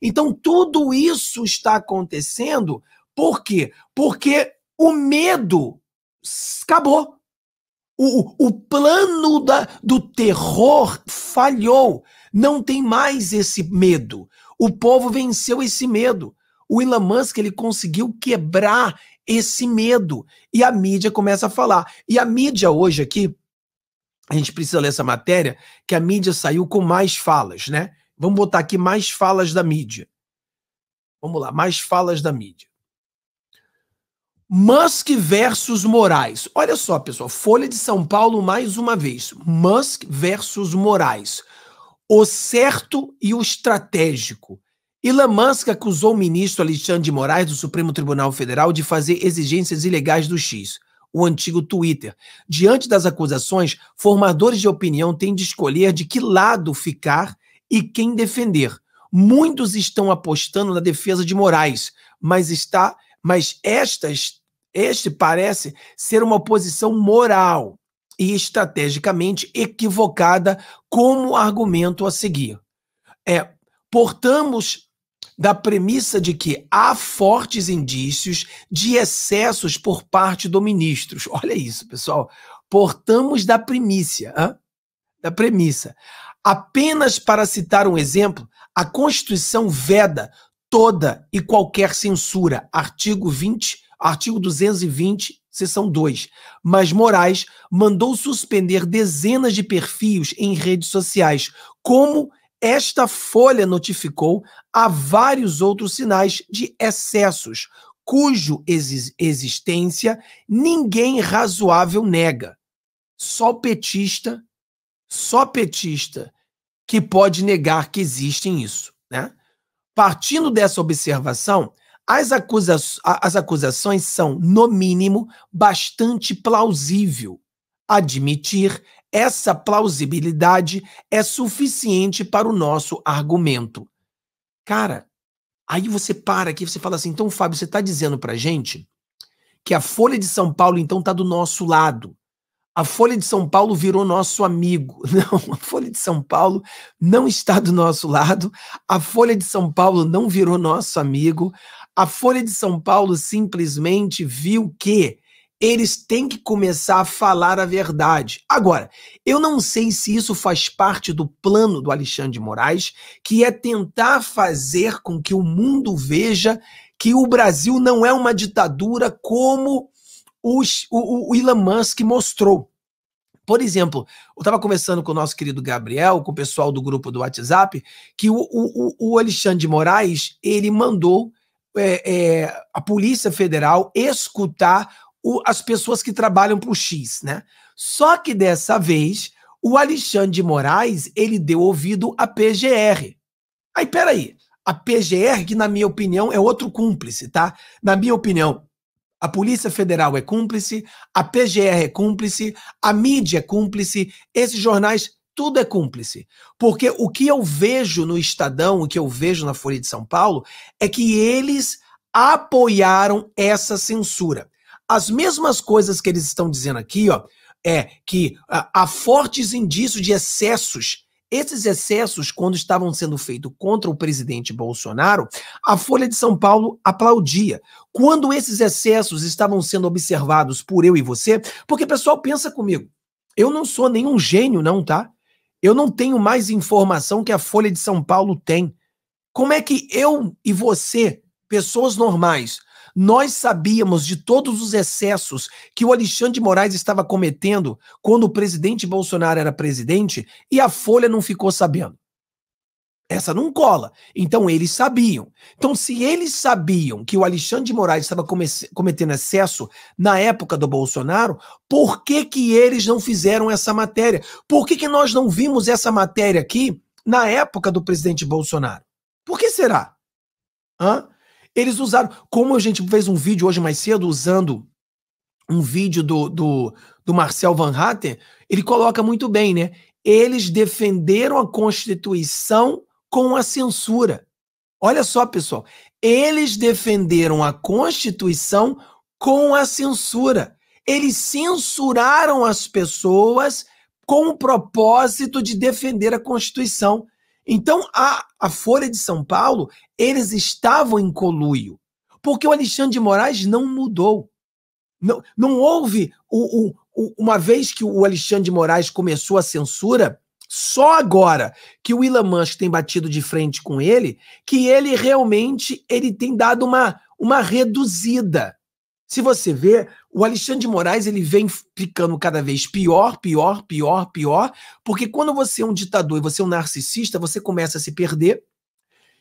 Então, tudo isso está acontecendo por quê? Porque o medo acabou. O, o plano da, do terror falhou. Não tem mais esse medo. O povo venceu esse medo. O Elon Musk ele conseguiu quebrar esse medo. E a mídia começa a falar. E a mídia hoje aqui, a gente precisa ler essa matéria, que a mídia saiu com mais falas, né? Vamos botar aqui mais falas da mídia. Vamos lá, mais falas da mídia. Musk versus Moraes. Olha só, pessoal, Folha de São Paulo mais uma vez. Musk versus Moraes. O certo e o estratégico. Elon Musk acusou o ministro Alexandre de Moraes do Supremo Tribunal Federal de fazer exigências ilegais do X, o antigo Twitter. Diante das acusações, formadores de opinião têm de escolher de que lado ficar e quem defender. Muitos estão apostando na defesa de Moraes, mas está, mas esta, este parece ser uma posição moral e estrategicamente equivocada como argumento a seguir. É, portamos da premissa de que há fortes indícios de excessos por parte do ministros. Olha isso, pessoal. Portamos da premissa, hein? da premissa. Apenas para citar um exemplo, a Constituição veda toda e qualquer censura, artigo 20, artigo 220, seção 2. Mas Moraes mandou suspender dezenas de perfis em redes sociais, como esta folha notificou há vários outros sinais de excessos, cujo ex existência ninguém razoável nega. Só petista, só petista que pode negar que existem isso. Né? Partindo dessa observação, as, acusa as acusações são, no mínimo, bastante plausível. Admitir essa plausibilidade é suficiente para o nosso argumento. Cara, aí você para aqui, você fala assim, então, Fábio, você está dizendo para gente que a Folha de São Paulo, então, está do nosso lado a Folha de São Paulo virou nosso amigo. Não, a Folha de São Paulo não está do nosso lado, a Folha de São Paulo não virou nosso amigo, a Folha de São Paulo simplesmente viu que eles têm que começar a falar a verdade. Agora, eu não sei se isso faz parte do plano do Alexandre de Moraes, que é tentar fazer com que o mundo veja que o Brasil não é uma ditadura como o, o, o Elon Musk mostrou. Por exemplo, eu estava conversando com o nosso querido Gabriel, com o pessoal do grupo do WhatsApp, que o, o, o Alexandre de Moraes ele mandou é, é, a Polícia Federal escutar o, as pessoas que trabalham para o X, né? Só que dessa vez o Alexandre de Moraes ele deu ouvido à PGR. Aí peraí, a PGR que na minha opinião é outro cúmplice, tá? Na minha opinião a Polícia Federal é cúmplice, a PGR é cúmplice, a mídia é cúmplice, esses jornais, tudo é cúmplice. Porque o que eu vejo no Estadão, o que eu vejo na Folha de São Paulo, é que eles apoiaram essa censura. As mesmas coisas que eles estão dizendo aqui, ó, é que ah, há fortes indícios de excessos esses excessos, quando estavam sendo feitos contra o presidente Bolsonaro, a Folha de São Paulo aplaudia. Quando esses excessos estavam sendo observados por eu e você, porque pessoal, pensa comigo, eu não sou nenhum gênio, não, tá? Eu não tenho mais informação que a Folha de São Paulo tem. Como é que eu e você, pessoas normais, nós sabíamos de todos os excessos que o Alexandre de Moraes estava cometendo quando o presidente Bolsonaro era presidente e a Folha não ficou sabendo. Essa não cola. Então eles sabiam. Então, se eles sabiam que o Alexandre de Moraes estava cometendo excesso na época do Bolsonaro, por que, que eles não fizeram essa matéria? Por que, que nós não vimos essa matéria aqui na época do presidente Bolsonaro? Por que será? Hã? Eles usaram. Como a gente fez um vídeo hoje mais cedo usando um vídeo do, do, do Marcel Van Hatten, ele coloca muito bem, né? Eles defenderam a Constituição com a censura. Olha só, pessoal. Eles defenderam a Constituição com a censura. Eles censuraram as pessoas com o propósito de defender a Constituição. Então, a, a Folha de São Paulo, eles estavam em coluio, porque o Alexandre de Moraes não mudou. Não, não houve, o, o, o, uma vez que o Alexandre de Moraes começou a censura, só agora que o Elon Musk tem batido de frente com ele, que ele realmente ele tem dado uma, uma reduzida. Se você vê, o Alexandre de Moraes ele vem ficando cada vez pior, pior, pior, pior, porque quando você é um ditador e você é um narcisista, você começa a se perder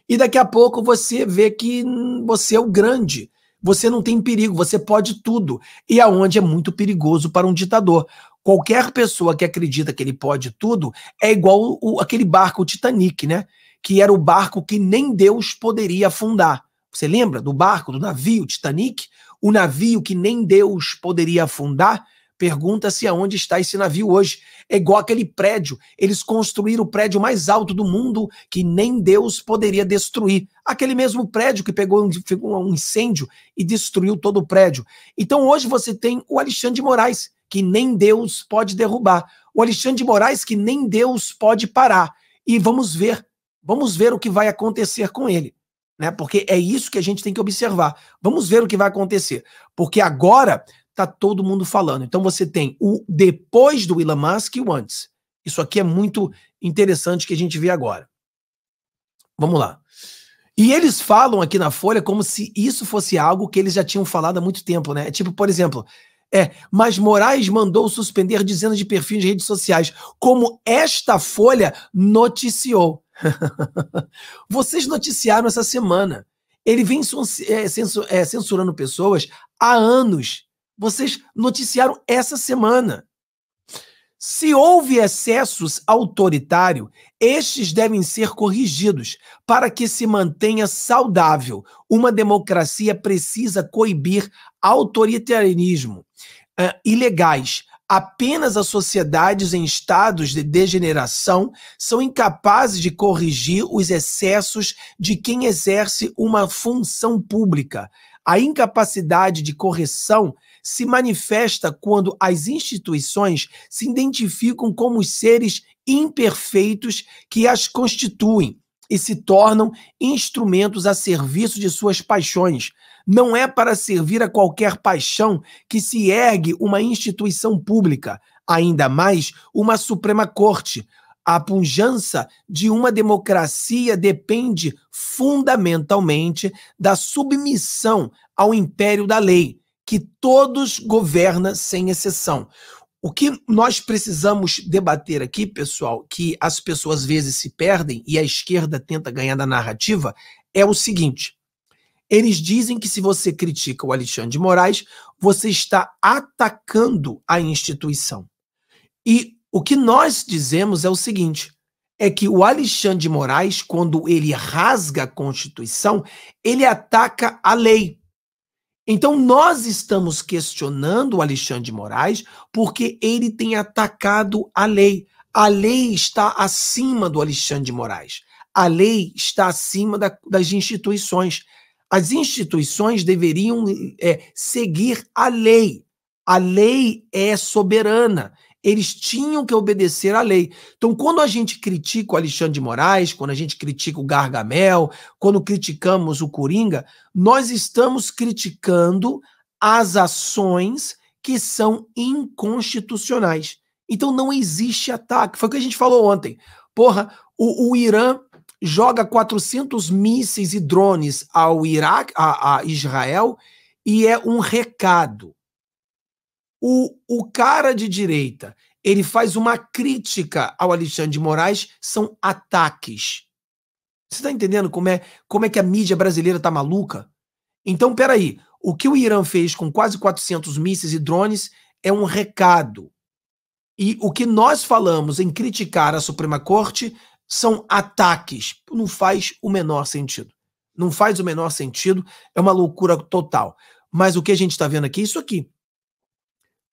e daqui a pouco você vê que você é o grande. Você não tem perigo, você pode tudo. E aonde é, é muito perigoso para um ditador. Qualquer pessoa que acredita que ele pode tudo é igual o, aquele barco o Titanic, né? Que era o barco que nem Deus poderia afundar. Você lembra do barco, do navio Titanic? o navio que nem Deus poderia afundar, pergunta-se aonde está esse navio hoje. É igual aquele prédio. Eles construíram o prédio mais alto do mundo que nem Deus poderia destruir. Aquele mesmo prédio que pegou um incêndio e destruiu todo o prédio. Então hoje você tem o Alexandre de Moraes, que nem Deus pode derrubar. O Alexandre de Moraes, que nem Deus pode parar. E vamos ver, vamos ver o que vai acontecer com ele né? Porque é isso que a gente tem que observar. Vamos ver o que vai acontecer, porque agora tá todo mundo falando. Então você tem o depois do Elon Musk e o antes. Isso aqui é muito interessante que a gente vê agora. Vamos lá. E eles falam aqui na Folha como se isso fosse algo que eles já tinham falado há muito tempo, né? Tipo, por exemplo, é, mas Moraes mandou suspender dezenas de perfis de redes sociais, como esta Folha noticiou. Vocês noticiaram essa semana. Ele vem é, é, censurando pessoas há anos. Vocês noticiaram essa semana. Se houve excessos autoritário, estes devem ser corrigidos para que se mantenha saudável. Uma democracia precisa coibir autoritarismo uh, ilegais, Apenas as sociedades em estados de degeneração são incapazes de corrigir os excessos de quem exerce uma função pública. A incapacidade de correção se manifesta quando as instituições se identificam como os seres imperfeitos que as constituem e se tornam instrumentos a serviço de suas paixões, não é para servir a qualquer paixão que se ergue uma instituição pública, ainda mais uma Suprema Corte. A pujança de uma democracia depende fundamentalmente da submissão ao império da lei, que todos governa sem exceção. O que nós precisamos debater aqui, pessoal, que as pessoas às vezes se perdem e a esquerda tenta ganhar da narrativa, é o seguinte: eles dizem que se você critica o Alexandre de Moraes, você está atacando a instituição. E o que nós dizemos é o seguinte: é que o Alexandre de Moraes, quando ele rasga a Constituição, ele ataca a lei. Então, nós estamos questionando o Alexandre de Moraes porque ele tem atacado a lei. A lei está acima do Alexandre de Moraes. A lei está acima da, das instituições. As instituições deveriam é, seguir a lei. A lei é soberana. Eles tinham que obedecer à lei. Então, quando a gente critica o Alexandre de Moraes, quando a gente critica o Gargamel, quando criticamos o Coringa, nós estamos criticando as ações que são inconstitucionais. Então, não existe ataque. Foi o que a gente falou ontem. Porra, o, o Irã joga 400 mísseis e drones ao Iraque, a, a Israel, e é um recado. O, o cara de direita, ele faz uma crítica ao Alexandre de Moraes, são ataques. Você está entendendo como é, como é que a mídia brasileira tá maluca? Então, peraí, o que o Irã fez com quase 400 mísseis e drones é um recado. E o que nós falamos em criticar a Suprema Corte são ataques. Não faz o menor sentido. Não faz o menor sentido, é uma loucura total. Mas o que a gente está vendo aqui é isso aqui.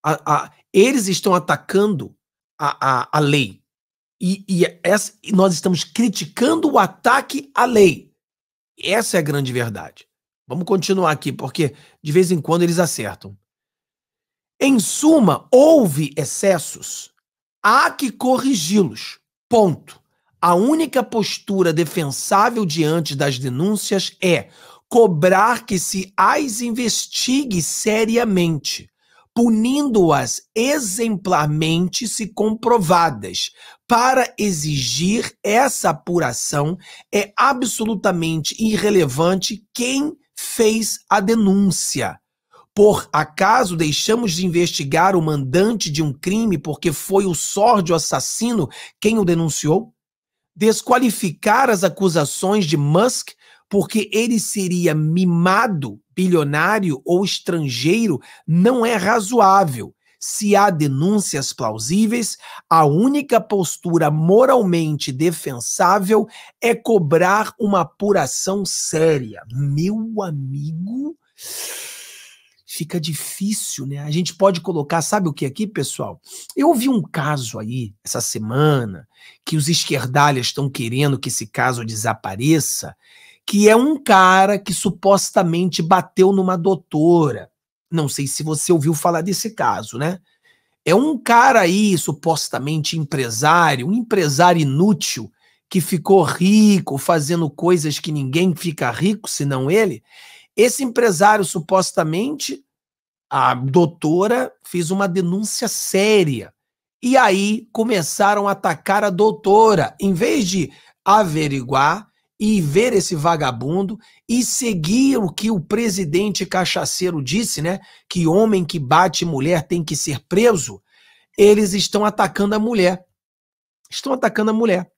A, a, eles estão atacando a, a, a lei. E, e, essa, e nós estamos criticando o ataque à lei. Essa é a grande verdade. Vamos continuar aqui, porque de vez em quando eles acertam. Em suma, houve excessos, há que corrigi-los. Ponto. A única postura defensável diante das denúncias é cobrar que se as investigue seriamente, punindo-as exemplarmente se comprovadas. Para exigir essa apuração, é absolutamente irrelevante quem fez a denúncia. Por acaso deixamos de investigar o mandante de um crime porque foi o sórdio assassino quem o denunciou? desqualificar as acusações de Musk porque ele seria mimado, bilionário ou estrangeiro não é razoável. Se há denúncias plausíveis, a única postura moralmente defensável é cobrar uma apuração séria. Meu amigo fica difícil, né? A gente pode colocar, sabe o que aqui, pessoal? Eu ouvi um caso aí essa semana que os esquerdalhas estão querendo que esse caso desapareça, que é um cara que supostamente bateu numa doutora. Não sei se você ouviu falar desse caso, né? É um cara aí, supostamente empresário, um empresário inútil, que ficou rico fazendo coisas que ninguém fica rico senão ele, esse empresário, supostamente, a doutora fez uma denúncia séria. E aí começaram a atacar a doutora, em vez de averiguar e ver esse vagabundo e seguir o que o presidente cachaceiro disse, né? Que homem que bate mulher tem que ser preso. Eles estão atacando a mulher. Estão atacando a mulher.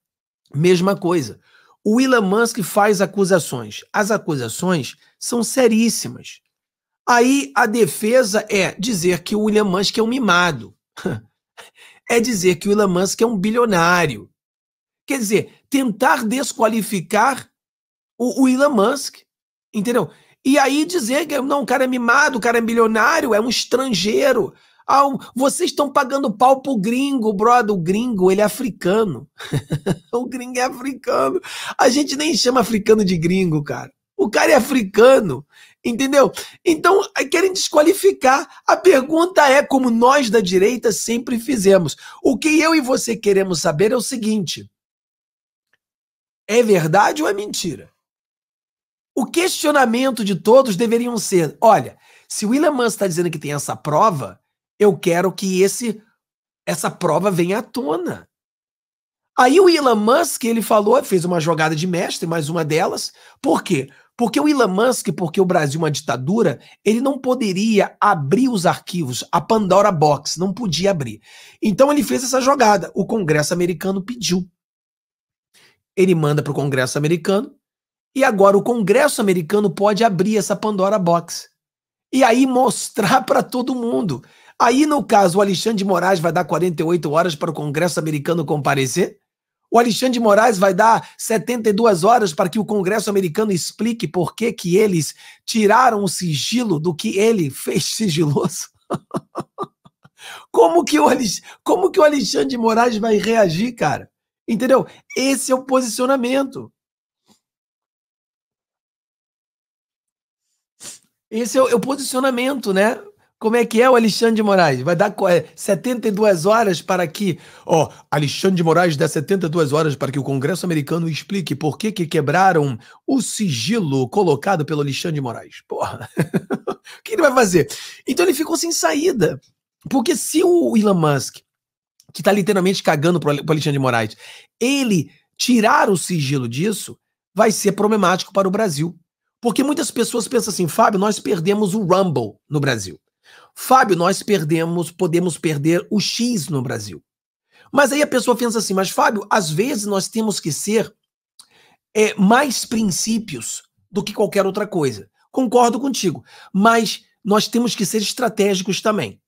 Mesma coisa o Elon Musk faz acusações. As acusações são seríssimas. Aí a defesa é dizer que o Elon Musk é um mimado. É dizer que o Elon Musk é um bilionário. Quer dizer, tentar desqualificar o, o Elon Musk, entendeu? E aí dizer que não, o cara é mimado, o cara é bilionário, é um estrangeiro, ah, vocês estão pagando pau pro gringo, brother. O gringo, ele é africano. o gringo é africano. A gente nem chama africano de gringo, cara. O cara é africano, entendeu? Então, querem desqualificar. A pergunta é, como nós da direita sempre fizemos. O que eu e você queremos saber é o seguinte: é verdade ou é mentira? O questionamento de todos deveriam ser: olha, se o William Mann está dizendo que tem essa prova, eu quero que esse essa prova venha à tona. Aí o Elon Musk, ele falou, fez uma jogada de mestre, mais uma delas. Por quê? Porque o Elon Musk, porque o Brasil é uma ditadura, ele não poderia abrir os arquivos, a Pandora Box, não podia abrir. Então ele fez essa jogada. O Congresso americano pediu. Ele manda para o Congresso americano, e agora o Congresso americano pode abrir essa Pandora Box. E aí mostrar para todo mundo Aí, no caso, o Alexandre de Moraes vai dar 48 horas para o Congresso americano comparecer? O Alexandre de Moraes vai dar 72 horas para que o Congresso americano explique por que, que eles tiraram o sigilo do que ele fez sigiloso? como, que o Alex... como que o Alexandre de Moraes vai reagir, cara? Entendeu? Esse é o posicionamento. Esse é o, é o posicionamento, né? Como é que é o Alexandre de Moraes? Vai dar 72 é, horas para que. Ó, oh, Alexandre de Moraes dá 72 horas para que o Congresso americano explique por que, que quebraram o sigilo colocado pelo Alexandre de Moraes. Porra. o que ele vai fazer? Então ele ficou sem saída. Porque se o Elon Musk, que está literalmente cagando para o Alexandre de Moraes, ele tirar o sigilo disso, vai ser problemático para o Brasil. Porque muitas pessoas pensam assim, Fábio, nós perdemos o Rumble no Brasil. Fábio, nós perdemos, podemos perder o X no Brasil. Mas aí a pessoa pensa assim, mas Fábio, às vezes nós temos que ser é, mais princípios do que qualquer outra coisa. Concordo contigo, mas nós temos que ser estratégicos também.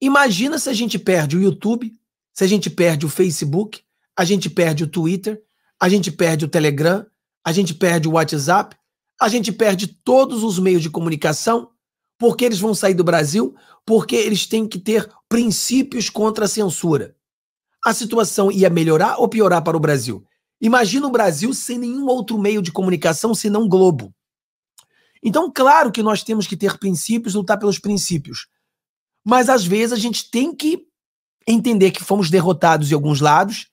Imagina se a gente perde o YouTube, se a gente perde o Facebook, a gente perde o Twitter, a gente perde o Telegram, a gente perde o WhatsApp, a gente perde todos os meios de comunicação porque eles vão sair do Brasil? Porque eles têm que ter princípios contra a censura. A situação ia melhorar ou piorar para o Brasil? Imagina o Brasil sem nenhum outro meio de comunicação senão Globo. Então, claro que nós temos que ter princípios, lutar pelos princípios. Mas às vezes a gente tem que entender que fomos derrotados em alguns lados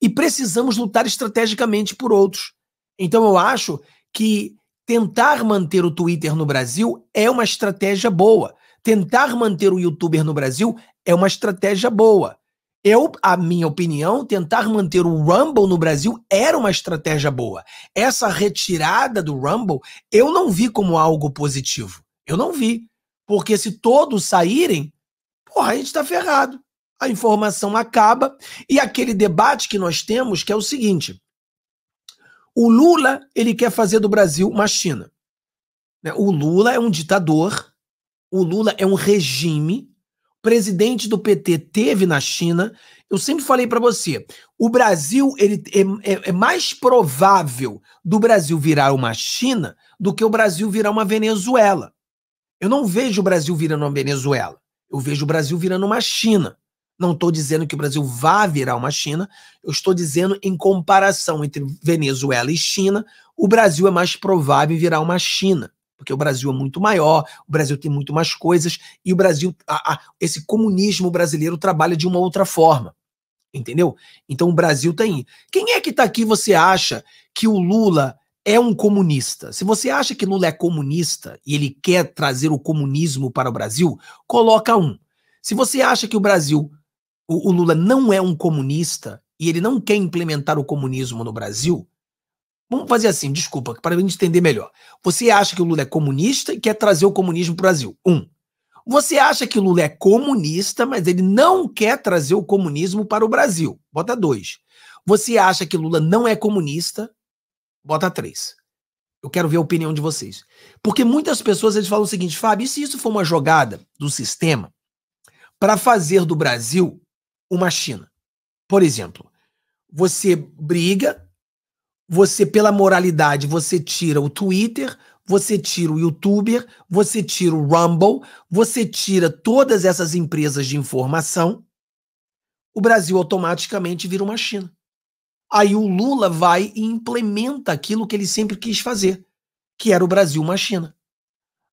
e precisamos lutar estrategicamente por outros. Então eu acho que tentar manter o Twitter no Brasil é uma estratégia boa. Tentar manter o YouTuber no Brasil é uma estratégia boa. Eu, a minha opinião, tentar manter o Rumble no Brasil era uma estratégia boa. Essa retirada do Rumble eu não vi como algo positivo. Eu não vi. Porque se todos saírem, porra, a gente tá ferrado. A informação acaba e aquele debate que nós temos que é o seguinte: o Lula, ele quer fazer do Brasil uma China. Né? O Lula é um ditador, o Lula é um regime. O presidente do PT teve na China. Eu sempre falei para você, o Brasil ele é, é, é mais provável do Brasil virar uma China do que o Brasil virar uma Venezuela. Eu não vejo o Brasil virando uma Venezuela. Eu vejo o Brasil virando uma China. Não estou dizendo que o Brasil vá virar uma China, eu estou dizendo em comparação entre Venezuela e China, o Brasil é mais provável virar uma China, porque o Brasil é muito maior, o Brasil tem muito mais coisas e o Brasil, a, a, esse comunismo brasileiro trabalha de uma outra forma. Entendeu? Então o Brasil tem. Quem é que está aqui você acha que o Lula é um comunista. Se você acha que Lula é comunista e ele quer trazer o comunismo para o Brasil, coloca um. Se você acha que o Brasil o, o Lula não é um comunista e ele não quer implementar o comunismo no Brasil, Vamos fazer assim, desculpa, para a gente entender melhor. Você acha que o Lula é comunista e quer trazer o comunismo para o Brasil? Um. Você acha que o Lula é comunista, mas ele não quer trazer o comunismo para o Brasil? Bota dois. Você acha que Lula não é comunista? Bota três. Eu quero ver a opinião de vocês. Porque muitas pessoas eles falam o seguinte, Fábio, e se isso for uma jogada do sistema para fazer do Brasil uma China. Por exemplo, você briga, você pela moralidade, você tira o Twitter, você tira o YouTuber, você tira o Rumble, você tira todas essas empresas de informação, o Brasil automaticamente vira uma China. Aí o Lula vai e implementa aquilo que ele sempre quis fazer, que era o Brasil uma China.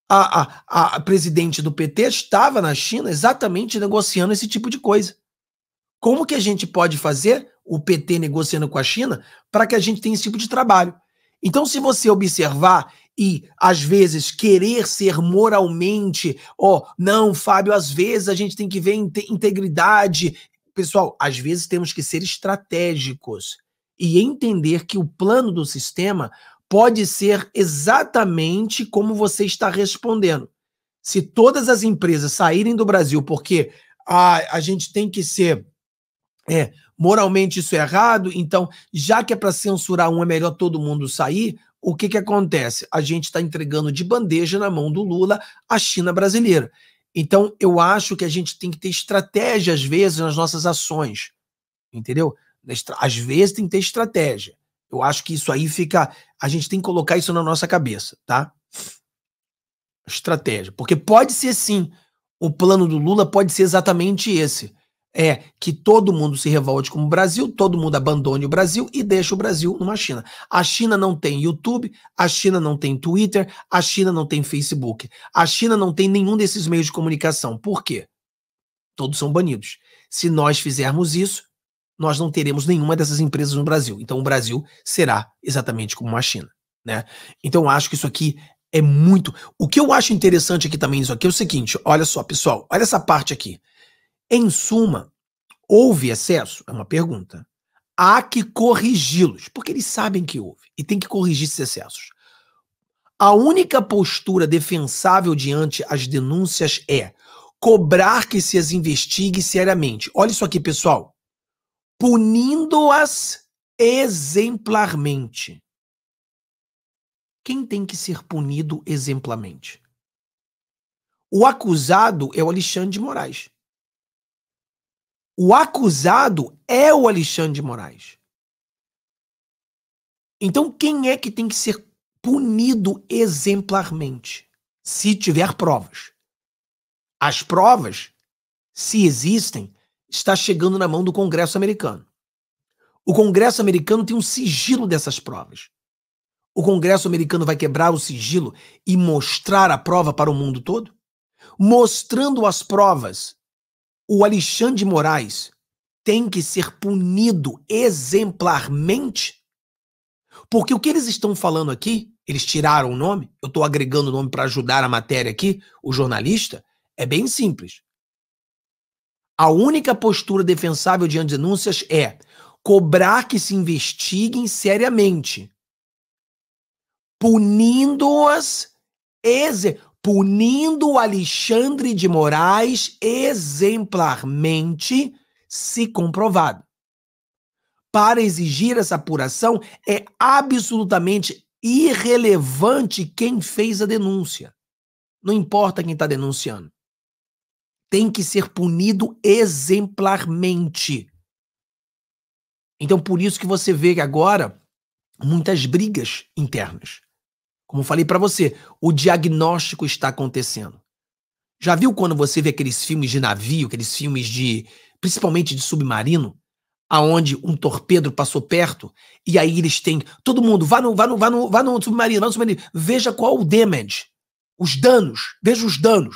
A, a, a presidente do PT estava na China exatamente negociando esse tipo de coisa. Como que a gente pode fazer o PT negociando com a China para que a gente tenha esse tipo de trabalho? Então, se você observar e às vezes querer ser moralmente, ó, oh, não, Fábio, às vezes a gente tem que ver integridade. Pessoal, às vezes temos que ser estratégicos e entender que o plano do sistema pode ser exatamente como você está respondendo. Se todas as empresas saírem do Brasil porque a, ah, a gente tem que ser é, moralmente isso é errado, então, já que é para censurar um, é melhor todo mundo sair. O que, que acontece? A gente está entregando de bandeja na mão do Lula a China brasileira. Então, eu acho que a gente tem que ter estratégia, às vezes, nas nossas ações. Entendeu? Às vezes tem que ter estratégia. Eu acho que isso aí fica. A gente tem que colocar isso na nossa cabeça, tá? Estratégia. Porque pode ser sim. O plano do Lula pode ser exatamente esse é que todo mundo se revolte com o Brasil, todo mundo abandone o Brasil e deixe o Brasil numa China. A China não tem YouTube, a China não tem Twitter, a China não tem Facebook, a China não tem nenhum desses meios de comunicação. Por quê? Todos são banidos. Se nós fizermos isso, nós não teremos nenhuma dessas empresas no Brasil. Então o Brasil será exatamente como a China, né? Então eu acho que isso aqui é muito. O que eu acho interessante aqui também isso aqui é o seguinte, olha só, pessoal, olha essa parte aqui. Em suma, houve excesso? É uma pergunta. Há que corrigi-los, porque eles sabem que houve e tem que corrigir esses excessos. A única postura defensável diante as denúncias é cobrar que se as investigue seriamente. Olha isso aqui, pessoal. Punindo-as exemplarmente. Quem tem que ser punido exemplarmente? O acusado é o Alexandre de Moraes. O acusado é o Alexandre de Moraes. Então, quem é que tem que ser punido exemplarmente? Se tiver provas. As provas, se existem, está chegando na mão do Congresso americano. O Congresso americano tem um sigilo dessas provas. O Congresso americano vai quebrar o sigilo e mostrar a prova para o mundo todo? Mostrando as provas o Alexandre de Moraes tem que ser punido exemplarmente? Porque o que eles estão falando aqui, eles tiraram o nome, eu estou agregando o nome para ajudar a matéria aqui, o jornalista, é bem simples. A única postura defensável diante de denúncias é cobrar que se investiguem seriamente, punindo-as punindo Alexandre de Moraes exemplarmente, se comprovado. Para exigir essa apuração, é absolutamente irrelevante quem fez a denúncia. Não importa quem está denunciando. Tem que ser punido exemplarmente. Então, por isso que você vê que agora muitas brigas internas. Como falei para você, o diagnóstico está acontecendo. Já viu quando você vê aqueles filmes de navio, aqueles filmes de, principalmente de submarino, aonde um torpedo passou perto e aí eles têm, todo mundo, vá no, vá no, vá no, vá no submarino, vá no submarino, veja qual o damage, os danos, veja os danos.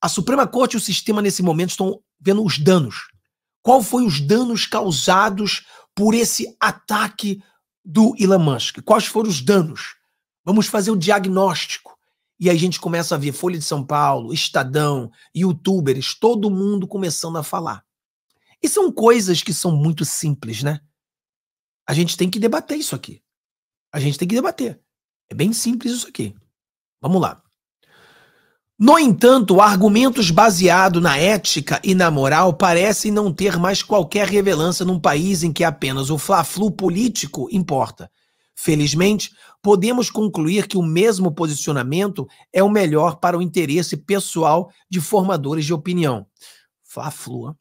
A Suprema Corte e o sistema nesse momento estão vendo os danos. Qual foi os danos causados por esse ataque do Elon Musk? Quais foram os danos? Vamos fazer o diagnóstico. E aí a gente começa a ver Folha de São Paulo, Estadão, youtubers, todo mundo começando a falar. E são coisas que são muito simples, né? A gente tem que debater isso aqui. A gente tem que debater. É bem simples isso aqui. Vamos lá. No entanto, argumentos baseados na ética e na moral parecem não ter mais qualquer relevância num país em que apenas o fla-flu político importa. Felizmente, podemos concluir que o mesmo posicionamento é o melhor para o interesse pessoal de formadores de opinião. Fá flua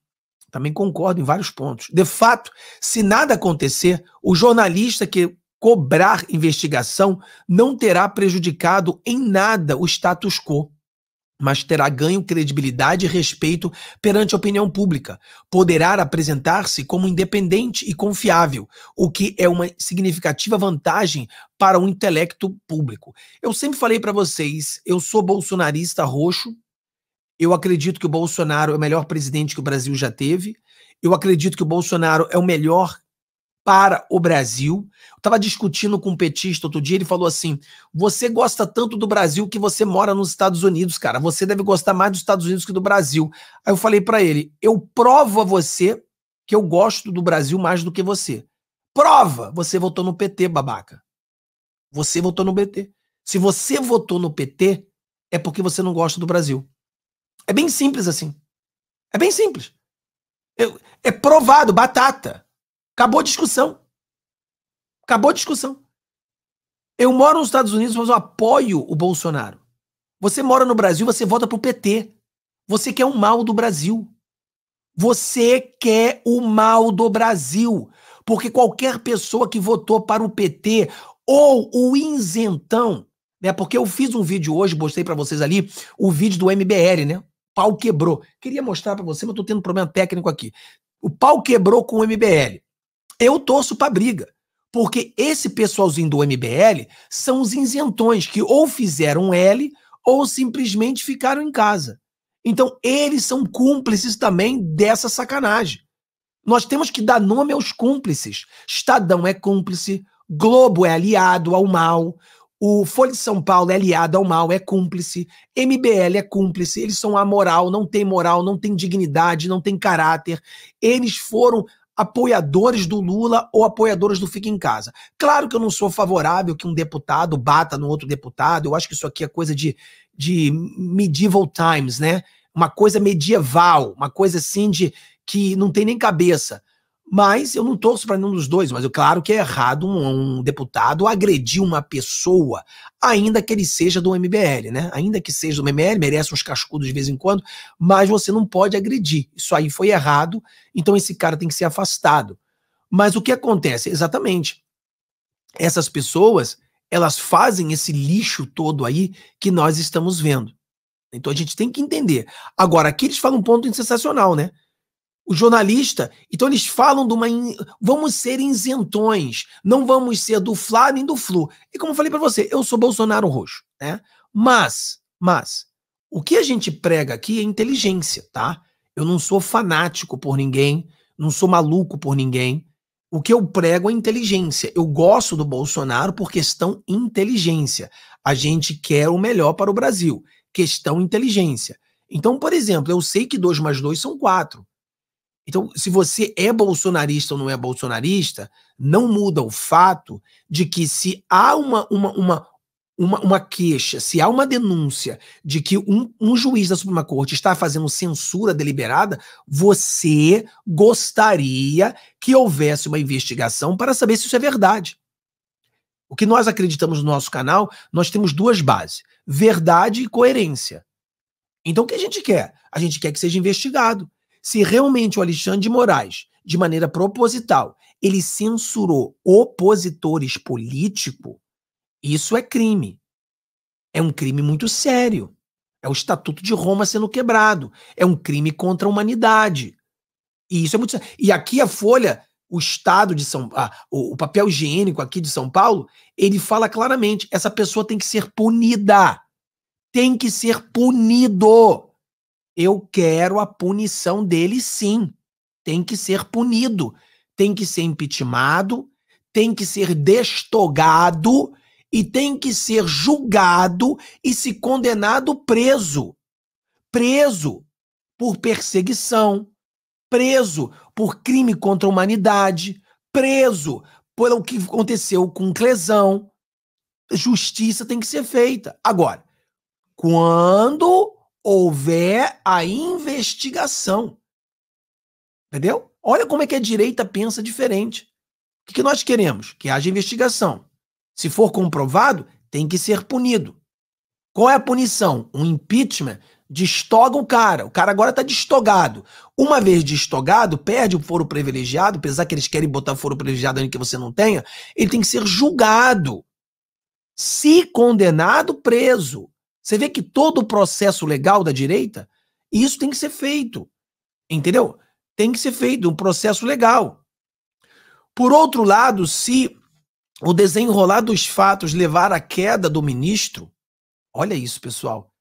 Também concordo em vários pontos. De fato, se nada acontecer, o jornalista que cobrar investigação não terá prejudicado em nada o status quo mas terá ganho credibilidade e respeito perante a opinião pública. Poderá apresentar-se como independente e confiável, o que é uma significativa vantagem para o intelecto público. Eu sempre falei para vocês, eu sou bolsonarista roxo. Eu acredito que o Bolsonaro é o melhor presidente que o Brasil já teve. Eu acredito que o Bolsonaro é o melhor para o Brasil. Eu tava discutindo com um petista outro dia, ele falou assim: você gosta tanto do Brasil que você mora nos Estados Unidos, cara. Você deve gostar mais dos Estados Unidos que do Brasil. Aí eu falei para ele: eu provo a você que eu gosto do Brasil mais do que você. Prova! Você votou no PT, babaca. Você votou no PT. Se você votou no PT, é porque você não gosta do Brasil. É bem simples assim. É bem simples. é provado, batata. Acabou a discussão. Acabou a discussão. Eu moro nos Estados Unidos, mas eu apoio o Bolsonaro. Você mora no Brasil, você vota pro PT. Você quer o mal do Brasil. Você quer o mal do Brasil. Porque qualquer pessoa que votou para o PT ou o isentão, né? Porque eu fiz um vídeo hoje, mostrei para vocês ali, o vídeo do MBL, né? pau quebrou. Queria mostrar para você, mas tô tendo um problema técnico aqui. O pau quebrou com o MBL. Eu torço para briga, porque esse pessoalzinho do MBL são os isentões que ou fizeram L ou simplesmente ficaram em casa. Então, eles são cúmplices também dessa sacanagem. Nós temos que dar nome aos cúmplices. Estadão é cúmplice, Globo é aliado ao mal, o Folha de São Paulo é aliado ao mal, é cúmplice, MBL é cúmplice, eles são amoral, não tem moral, não tem dignidade, não tem caráter. Eles foram apoiadores do Lula ou apoiadores do Fica em Casa. Claro que eu não sou favorável que um deputado bata no outro deputado, eu acho que isso aqui é coisa de, de medieval times, né? Uma coisa medieval, uma coisa assim de que não tem nem cabeça. Mas eu não torço para nenhum dos dois, mas eu claro que é errado um, um, deputado agredir uma pessoa, ainda que ele seja do MBL, né? Ainda que seja do MBL, merece uns cascudos de vez em quando, mas você não pode agredir. Isso aí foi errado, então esse cara tem que ser afastado. Mas o que acontece? Exatamente. Essas pessoas, elas fazem esse lixo todo aí que nós estamos vendo. Então a gente tem que entender. Agora, aqui eles falam um ponto sensacional, né? o jornalista. Então eles falam de uma. In... Vamos ser isentões, não vamos ser do Flá nem do Flu. E como eu falei para você, eu sou Bolsonaro roxo, né? Mas, mas, o que a gente prega aqui é inteligência, tá? Eu não sou fanático por ninguém, não sou maluco por ninguém. O que eu prego é inteligência. Eu gosto do Bolsonaro por questão inteligência. A gente quer o melhor para o Brasil. Questão inteligência. Então, por exemplo, eu sei que 2 mais 2 são 4. Então, se você é bolsonarista ou não é bolsonarista, não muda o fato de que se há uma, uma, uma, uma, uma queixa, se há uma denúncia de que um, um juiz da Suprema Corte está fazendo censura deliberada, você gostaria que houvesse uma investigação para saber se isso é verdade. O que nós acreditamos no nosso canal, nós temos duas bases: verdade e coerência. Então, o que a gente quer? A gente quer que seja investigado. Se realmente o Alexandre de Moraes, de maneira proposital, ele censurou opositores políticos, isso é crime. É um crime muito sério. É o Estatuto de Roma sendo quebrado. É um crime contra a humanidade. E isso é muito sério. E aqui a Folha, o Estado de São ah, o papel higiênico aqui de São Paulo, ele fala claramente: essa pessoa tem que ser punida. Tem que ser punido eu quero a punição dele sim. Tem que ser punido, tem que ser impeachmentado, tem que ser destogado e tem que ser julgado e se condenado preso. Preso por perseguição, preso por crime contra a humanidade, preso pelo que aconteceu com Clesão. Justiça tem que ser feita. Agora, quando houver a investigação. Entendeu? Olha como é que a direita pensa diferente. O que nós queremos? Que haja investigação. Se for comprovado, tem que ser punido. Qual é a punição? Um impeachment destoga o cara. O cara agora está destogado. Uma vez destogado, perde o foro privilegiado, apesar que eles querem botar foro privilegiado ainda que você não tenha, ele tem que ser julgado. Se condenado, preso. Você vê que todo o processo legal da direita, isso tem que ser feito. Entendeu? Tem que ser feito um processo legal. Por outro lado, se o desenrolar dos fatos levar à queda do ministro, olha isso, pessoal.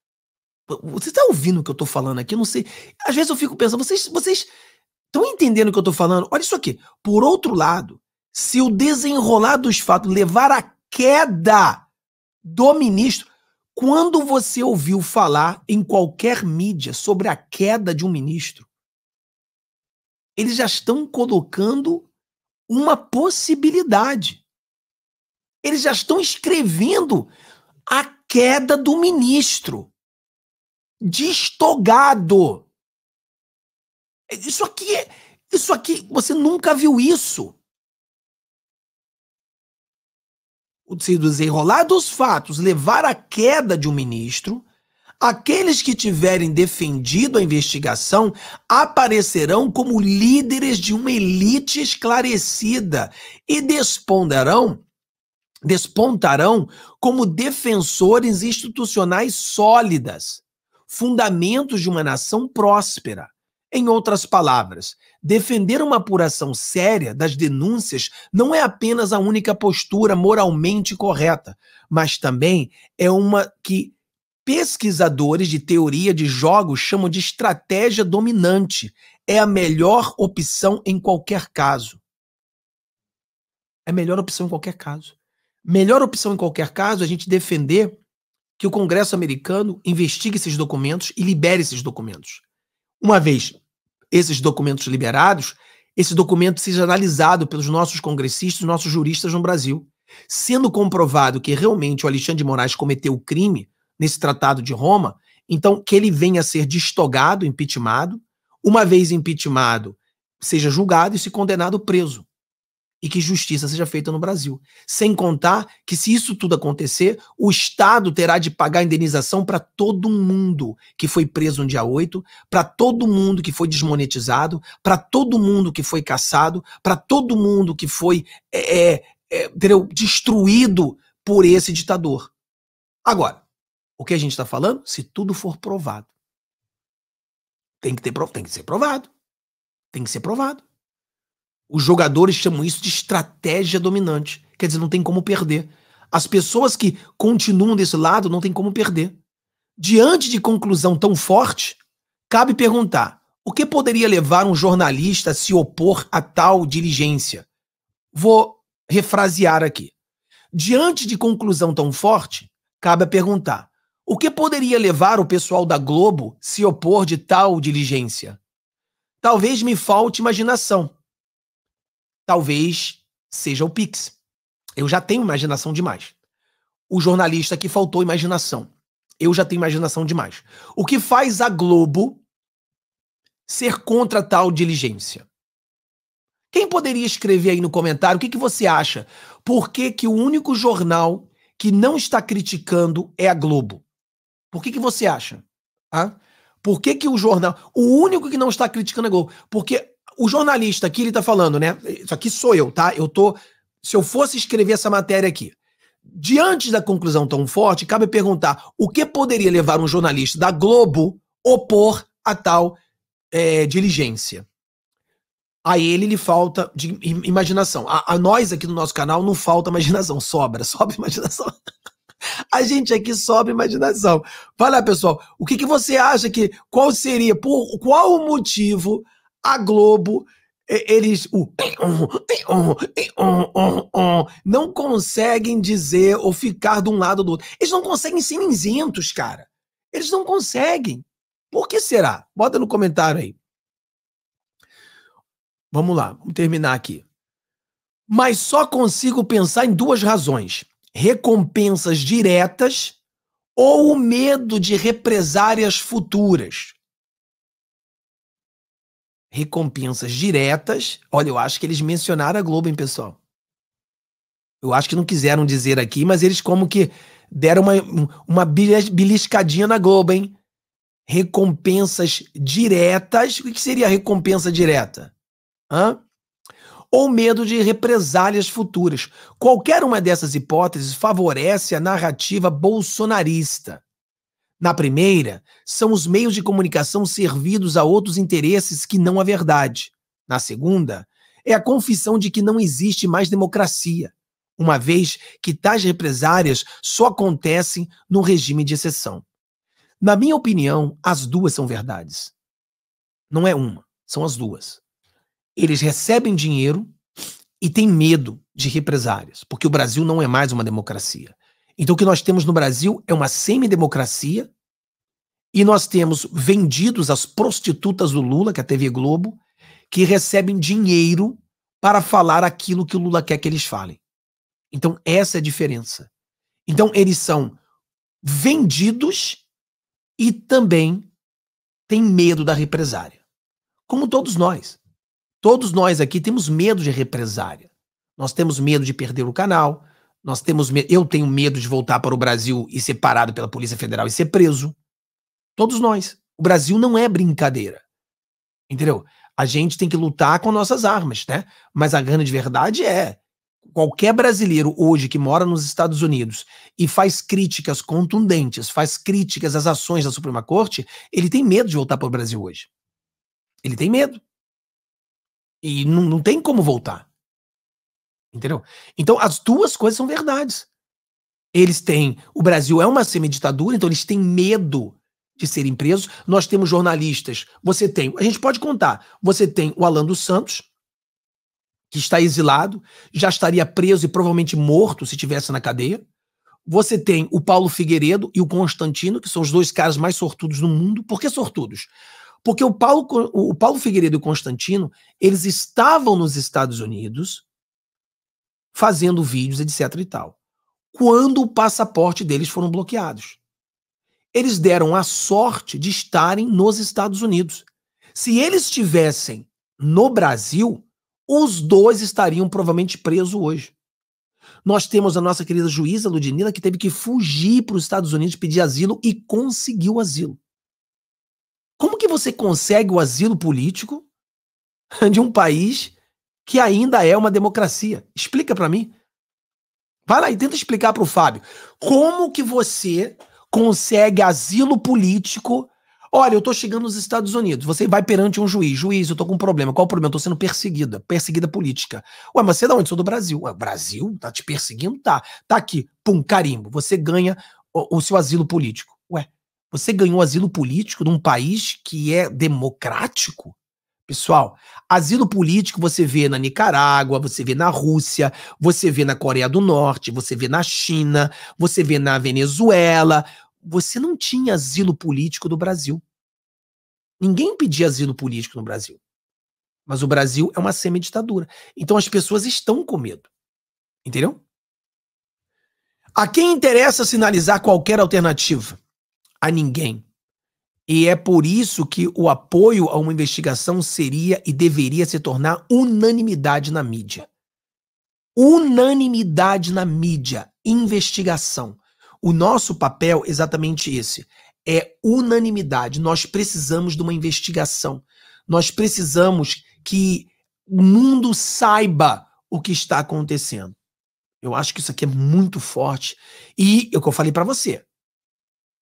Você está ouvindo o que eu estou falando aqui? Eu não sei. Às vezes eu fico pensando, vocês vocês estão entendendo o que eu estou falando? Olha isso aqui. Por outro lado, se o desenrolar dos fatos levar à queda do ministro, quando você ouviu falar em qualquer mídia sobre a queda de um ministro, eles já estão colocando uma possibilidade. Eles já estão escrevendo a queda do ministro. Destogado. Isso aqui, é, isso aqui, você nunca viu isso. se desenrolar dos fatos levar à queda de um ministro, aqueles que tiverem defendido a investigação aparecerão como líderes de uma elite esclarecida e despontarão como defensores institucionais sólidas, fundamentos de uma nação próspera. Em outras palavras, defender uma apuração séria das denúncias não é apenas a única postura moralmente correta, mas também é uma que pesquisadores de teoria de jogos chamam de estratégia dominante. É a melhor opção em qualquer caso. É a melhor opção em qualquer caso. Melhor opção em qualquer caso é a gente defender que o Congresso americano investigue esses documentos e libere esses documentos. Uma vez esses documentos liberados, esse documento seja analisado pelos nossos congressistas, nossos juristas no Brasil. Sendo comprovado que realmente o Alexandre de Moraes cometeu o crime nesse Tratado de Roma, então que ele venha a ser destogado, impeachmentado, uma vez impeachmentado, seja julgado e se condenado preso e que justiça seja feita no Brasil. Sem contar que, se isso tudo acontecer, o Estado terá de pagar indenização para todo mundo que foi preso no dia 8, para todo mundo que foi desmonetizado, para todo mundo que foi caçado, para todo mundo que foi é, é, é destruído por esse ditador. Agora, o que a gente está falando? Se tudo for provado. Tem que, ter, tem que ser provado. Tem que ser provado. Os jogadores chamam isso de estratégia dominante. Quer dizer, não tem como perder. As pessoas que continuam desse lado não tem como perder. Diante de conclusão tão forte, cabe perguntar: o que poderia levar um jornalista a se opor a tal diligência? Vou refrasear aqui. Diante de conclusão tão forte, cabe perguntar: o que poderia levar o pessoal da Globo se opor de tal diligência? Talvez me falte imaginação talvez seja o Pix. Eu já tenho imaginação demais. O jornalista que faltou imaginação. Eu já tenho imaginação demais. O que faz a Globo ser contra tal diligência? Quem poderia escrever aí no comentário o que, que você acha? Por que, que o único jornal que não está criticando é a Globo? Por que, que você acha? Ah? Por que, que o jornal. O único que não está criticando é a Globo? Porque o jornalista aqui, ele tá falando, né? Isso aqui sou eu, tá? Eu tô. Se eu fosse escrever essa matéria aqui, diante da conclusão tão forte, cabe perguntar o que poderia levar um jornalista da Globo opor a tal é, diligência. A ele lhe falta de imaginação. A, a nós aqui no nosso canal não falta imaginação, sobra, sobra imaginação. A gente aqui sobe imaginação. Vai lá, pessoal. O que, que você acha que. Qual seria, por qual o motivo a Globo, eles o não conseguem dizer ou ficar de um lado ou do outro. Eles não conseguem ser isentos, cara. Eles não conseguem. Por que será? Bota no comentário aí. Vamos lá, vamos terminar aqui. Mas só consigo pensar em duas razões: recompensas diretas ou o medo de represárias futuras recompensas diretas. Olha, eu acho que eles mencionaram a Globo, hein, pessoal? Eu acho que não quiseram dizer aqui, mas eles como que deram uma, uma beliscadinha na Globo, hein? Recompensas diretas. O que seria recompensa direta? Hã? Ou medo de represálias futuras. Qualquer uma dessas hipóteses favorece a narrativa bolsonarista na primeira, são os meios de comunicação servidos a outros interesses que não a verdade. Na segunda, é a confissão de que não existe mais democracia, uma vez que tais represárias só acontecem no regime de exceção. Na minha opinião, as duas são verdades. Não é uma, são as duas. Eles recebem dinheiro e têm medo de represárias, porque o Brasil não é mais uma democracia. Então, o que nós temos no Brasil é uma semidemocracia e nós temos vendidos as prostitutas do Lula, que é a TV Globo, que recebem dinheiro para falar aquilo que o Lula quer que eles falem. Então, essa é a diferença. Então, eles são vendidos e também têm medo da represária. Como todos nós. Todos nós aqui temos medo de represária. Nós temos medo de perder o canal, nós temos, eu tenho medo de voltar para o Brasil e ser parado pela Polícia Federal e ser preso. Todos nós. O Brasil não é brincadeira. Entendeu? A gente tem que lutar com nossas armas, né? Mas a grande verdade é: qualquer brasileiro hoje que mora nos Estados Unidos e faz críticas contundentes, faz críticas às ações da Suprema Corte, ele tem medo de voltar para o Brasil hoje. Ele tem medo. E não, não tem como voltar. Entendeu? Então, as duas coisas são verdades. Eles têm. O Brasil é uma semi-ditadura, então eles têm medo de serem presos. Nós temos jornalistas. Você tem. A gente pode contar. Você tem o Alan dos Santos, que está exilado, já estaria preso e provavelmente morto se estivesse na cadeia. Você tem o Paulo Figueiredo e o Constantino, que são os dois caras mais sortudos no mundo. Por que sortudos? Porque o Paulo, o Paulo Figueiredo e o Constantino, eles estavam nos Estados Unidos fazendo vídeos, etc e tal. Quando o passaporte deles foram bloqueados. Eles deram a sorte de estarem nos Estados Unidos. Se eles estivessem no Brasil, os dois estariam provavelmente presos hoje. Nós temos a nossa querida juíza Ludinila que teve que fugir para os Estados Unidos pedir asilo e conseguiu asilo. Como que você consegue o asilo político de um país que ainda é uma democracia. Explica para mim. Vai lá e tenta explicar para o Fábio como que você consegue asilo político. Olha, eu tô chegando nos Estados Unidos. Você vai perante um juiz. Juiz, eu tô com um problema. Qual o problema? Eu tô sendo perseguida. Perseguida política. Ué, mas você é de onde? Sou do Brasil. Ué, Brasil? Tá te perseguindo? Tá. Tá aqui. Pum, carimbo. Você ganha o, o seu asilo político. Ué, você ganhou asilo político num país que é democrático? Pessoal, asilo político você vê na Nicarágua, você vê na Rússia, você vê na Coreia do Norte, você vê na China, você vê na Venezuela. Você não tinha asilo político no Brasil. Ninguém pedia asilo político no Brasil. Mas o Brasil é uma semi-ditadura. Então as pessoas estão com medo. Entendeu? A quem interessa sinalizar qualquer alternativa? A ninguém. E é por isso que o apoio a uma investigação seria e deveria se tornar unanimidade na mídia. Unanimidade na mídia, investigação. O nosso papel é exatamente esse, é unanimidade. Nós precisamos de uma investigação. Nós precisamos que o mundo saiba o que está acontecendo. Eu acho que isso aqui é muito forte. E é o que eu falei para você.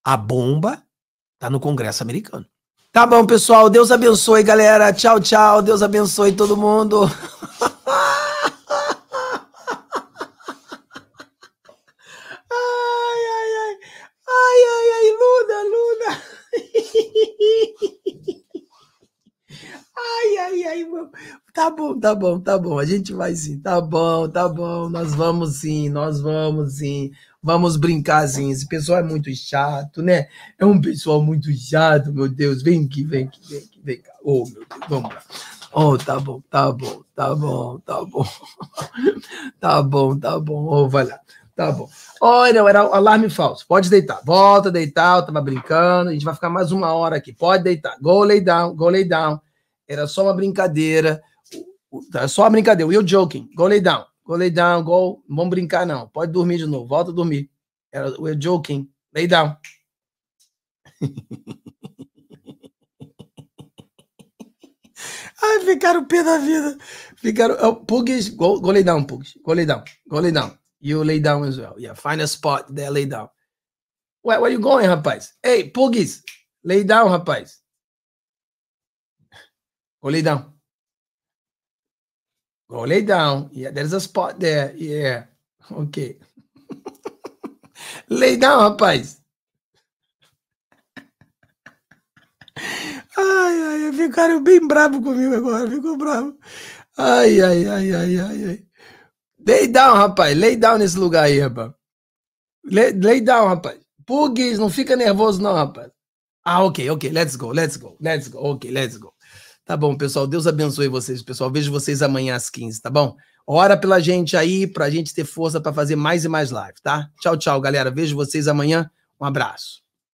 A bomba Tá no Congresso americano. Tá bom, pessoal. Deus abençoe, galera. Tchau, tchau. Deus abençoe todo mundo. ai ai ai ai ai ai ai ai ai Tá bom, tá bom, tá bom. A gente vai sim. Tá bom, tá bom. Nós vamos sim, nós vamos sim. Vamos brincar assim, esse pessoal é muito chato, né? É um pessoal muito chato, meu Deus. Vem aqui, vem aqui, vem aqui, vem cá. Oh, meu Deus, vamos lá. Oh, tá bom, tá bom, tá bom, tá bom. tá bom, tá bom. Oh, vai lá. Tá bom. Olha, era alarme falso. Pode deitar. Volta a deitar, eu tava brincando. A gente vai ficar mais uma hora aqui. Pode deitar. Go lay down, go lay down. Era só uma brincadeira. Era só uma brincadeira. Will joking. Go lay down lay down, go. Não vamos brincar, não. Pode dormir de novo, volta a dormir. Era, we're joking. Lay down. Ai, ficaram pé da vida. Ficaram. Oh, go, go lay down, Pugs. Go lay down. Go lay down. You lay down as well. Yeah, find a spot there, lay down. Where, where you going, rapaz? Hey, Pugs. lay down, rapaz. Go lay down go lay down. Yeah, there's a spot there. Yeah. Okay. lay down, rapaz. Ai, ai, ficaram bem bravo comigo agora, ficou bravo. Ai, ai, ai, ai, ai, ai. Lay down, rapaz, lay down nesse lugar aí, rapaz. Lay, lay down, rapaz. Pugues, não fica nervoso não, rapaz. Ah, ok, ok, let's go, let's go, let's go, ok, let's go. Tá bom, pessoal. Deus abençoe vocês, pessoal. Vejo vocês amanhã às 15, tá bom? Ora pela gente aí, pra gente ter força para fazer mais e mais live, tá? Tchau, tchau, galera. Vejo vocês amanhã. Um abraço.